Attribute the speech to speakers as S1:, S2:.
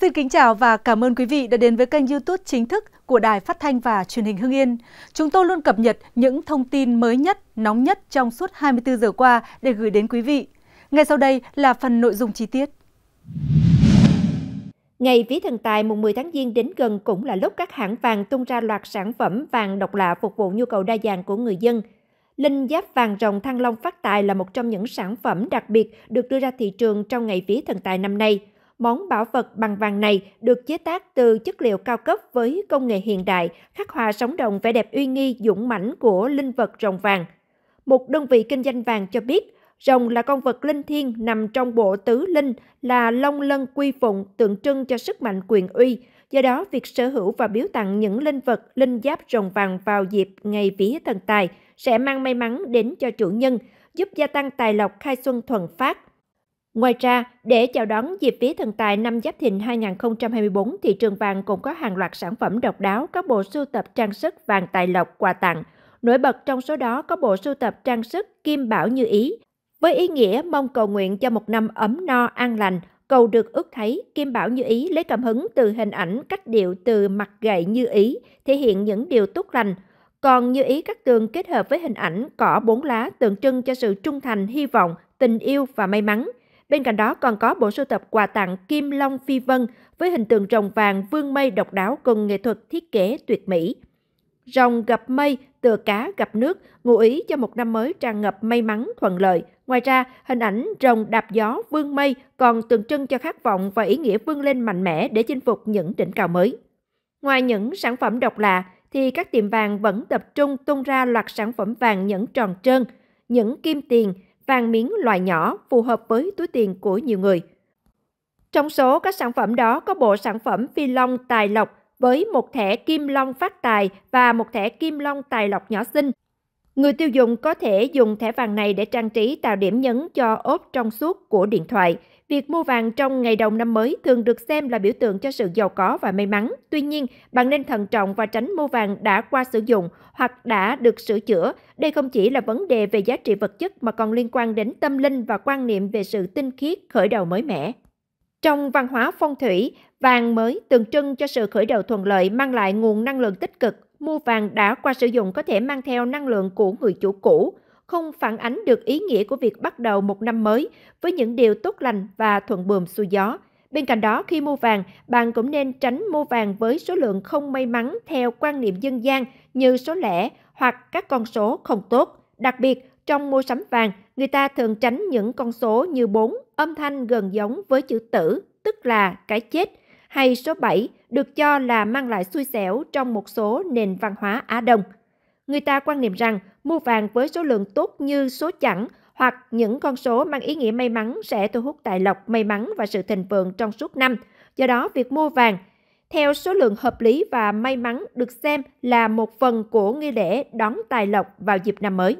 S1: Xin kính chào và cảm ơn quý vị đã đến với kênh youtube chính thức của Đài Phát Thanh và Truyền hình Hưng Yên. Chúng tôi luôn cập nhật những thông tin mới nhất, nóng nhất trong suốt 24 giờ qua để gửi đến quý vị. Ngay sau đây là phần nội dung chi tiết. Ngày vía thần
S2: tài mùng 10 tháng Giêng đến gần cũng là lúc các hãng vàng tung ra loạt sản phẩm vàng độc lạ phục vụ nhu cầu đa dạng của người dân. Linh giáp vàng rồng thăng long phát tài là một trong những sản phẩm đặc biệt được đưa ra thị trường trong ngày vía thần tài năm nay – Món bảo vật bằng vàng này được chế tác từ chất liệu cao cấp với công nghệ hiện đại, khắc họa sống động vẻ đẹp uy nghi dũng mãnh của linh vật rồng vàng. Một đơn vị kinh doanh vàng cho biết, rồng là con vật linh thiêng nằm trong bộ tứ linh là long lân quy phụng tượng trưng cho sức mạnh quyền uy. Do đó, việc sở hữu và biếu tặng những linh vật linh giáp rồng vàng vào dịp ngày vía thần tài sẽ mang may mắn đến cho chủ nhân, giúp gia tăng tài lộc khai xuân thuần phát, Ngoài ra, để chào đón dịp vía thần tài năm Giáp Thìn 2024, thị trường vàng cũng có hàng loạt sản phẩm độc đáo, các bộ sưu tập trang sức vàng tài lộc quà tặng. Nổi bật trong số đó có bộ sưu tập trang sức Kim Bảo Như Ý. Với ý nghĩa mong cầu nguyện cho một năm ấm no, an lành, cầu được ước thấy, Kim Bảo Như Ý lấy cảm hứng từ hình ảnh cách điệu từ mặt gậy Như Ý, thể hiện những điều tốt lành. Còn Như Ý các tường kết hợp với hình ảnh cỏ bốn lá tượng trưng cho sự trung thành, hy vọng, tình yêu và may mắn – Bên cạnh đó còn có bộ sưu tập quà tặng Kim Long Phi Vân với hình tượng rồng vàng vương mây độc đáo cùng nghệ thuật thiết kế tuyệt mỹ. Rồng gặp mây, tựa cá gặp nước, ngụ ý cho một năm mới tràn ngập may mắn, thuận lợi. Ngoài ra, hình ảnh rồng đạp gió vương mây còn tượng trưng cho khát vọng và ý nghĩa vươn lên mạnh mẽ để chinh phục những đỉnh cao mới. Ngoài những sản phẩm độc lạ, thì các tiệm vàng vẫn tập trung tung ra loạt sản phẩm vàng nhẫn tròn trơn, những kim tiền, vàng miếng loại nhỏ phù hợp với túi tiền của nhiều người. Trong số các sản phẩm đó có bộ sản phẩm phi long tài lộc với một thẻ kim long phát tài và một thẻ kim long tài lộc nhỏ xinh. Người tiêu dùng có thể dùng thẻ vàng này để trang trí tạo điểm nhấn cho ốp trong suốt của điện thoại, Việc mua vàng trong ngày đầu năm mới thường được xem là biểu tượng cho sự giàu có và may mắn. Tuy nhiên, bạn nên thận trọng và tránh mua vàng đã qua sử dụng hoặc đã được sửa chữa. Đây không chỉ là vấn đề về giá trị vật chất mà còn liên quan đến tâm linh và quan niệm về sự tinh khiết khởi đầu mới mẻ. Trong văn hóa phong thủy, vàng mới tượng trưng cho sự khởi đầu thuận lợi mang lại nguồn năng lượng tích cực. Mua vàng đã qua sử dụng có thể mang theo năng lượng của người chủ cũ, không phản ánh được ý nghĩa của việc bắt đầu một năm mới với những điều tốt lành và thuận buồm xuôi gió. Bên cạnh đó, khi mua vàng, bạn cũng nên tránh mua vàng với số lượng không may mắn theo quan niệm dân gian như số lẻ hoặc các con số không tốt. Đặc biệt, trong mua sắm vàng, người ta thường tránh những con số như 4, âm thanh gần giống với chữ tử, tức là cái chết, hay số 7, được cho là mang lại xui xẻo trong một số nền văn hóa Á Đông – Người ta quan niệm rằng mua vàng với số lượng tốt như số chẵn hoặc những con số mang ý nghĩa may mắn sẽ thu hút tài lộc, may mắn và sự thịnh vượng trong suốt năm. Do đó, việc mua vàng theo số lượng hợp lý và may mắn được xem là một phần của nghi lễ đón tài lộc vào dịp năm mới.